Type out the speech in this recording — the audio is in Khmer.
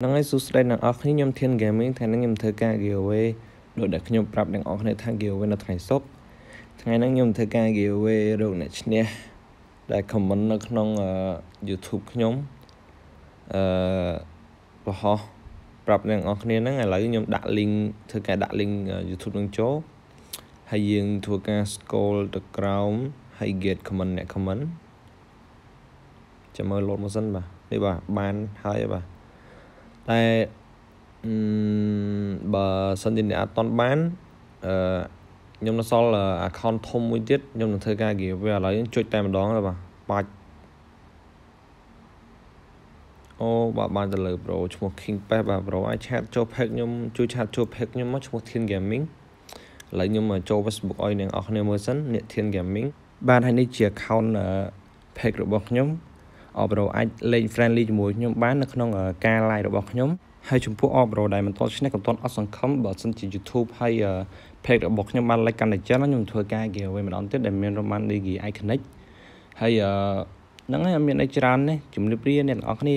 ហ្នឹងហើយសួស្តីអ្នកនរគ្នាខ្ញុំធាន Gaming ថ្ងៃនេះខ្ញុំធ្វើការ giveaway ដូចដែលខ្ញុំប្រាប់អ្នកនរគ្នាថា giveaway នៅថ្ងៃសុក្រថ្ងៃហ្នឹងខ្ញុំធ្វើការ giveaway រកអ្នកឈ្នះដែល comment នៅ ក្នុង YouTube ខ្ញុំអឺប្រហោះប្រាប់អ្នកនរគ្នាហ្នឹងឥឡូវខ្ញុំដាក់ link ធ្វើការដាក់ link YouTube នឹងចូលហើយយើងធ្វើការ scroll ទៅក្រោមហើយ get comment អ្នក comment ចាំមើល load មកសិនបាទនេះបាទបានហើយបាទតែបើសិនជាអ្នកអត់តន់បានអឺខ្ញុំនៅសល់ account ធំមួយទៀតខ្ញុំនឹងធ្វើការ giveaway ឥឡូវយើងចុចតែម្ដងទេបាទបាច់អូបាទបានទៅលើ bro ឈ្មោះ King Pest បាទ bro អាចឆាតចូល page ខ្ញុំជួយឆាតចូល page ខ្ញុំមកឈ្មោះ Thin Gaming ឥឡូវខ្ញុំចូល Facebook ឲ្យអ្នកនរអស់គ្នាមើលសិនអ្នក Thin Gaming បានហើយនេះជា account page របស់ខ្ញុំ Opera អាចលេង friendly ជាមួយខ្ញុំបាននៅក្នុង ការ live របស់ខ្ញុំហើយចំពោះ Opera ដែលមិនទាន់ឈ្នះក៏មិនទាន់អត់សង្ឃឹមបើសិនជា YouTube ហើយ page របស់ខ្ញុំបាន like កាន់តែច្រើនខ្ញុំធ្វើការ giveaway ម្ដងទៀតដែលមាន Roman Digi Iconic ហើយហ្នឹងហើយអត់មានអីច្រើនទេជំរាបលាអ្នកទាំងអស់គ្នា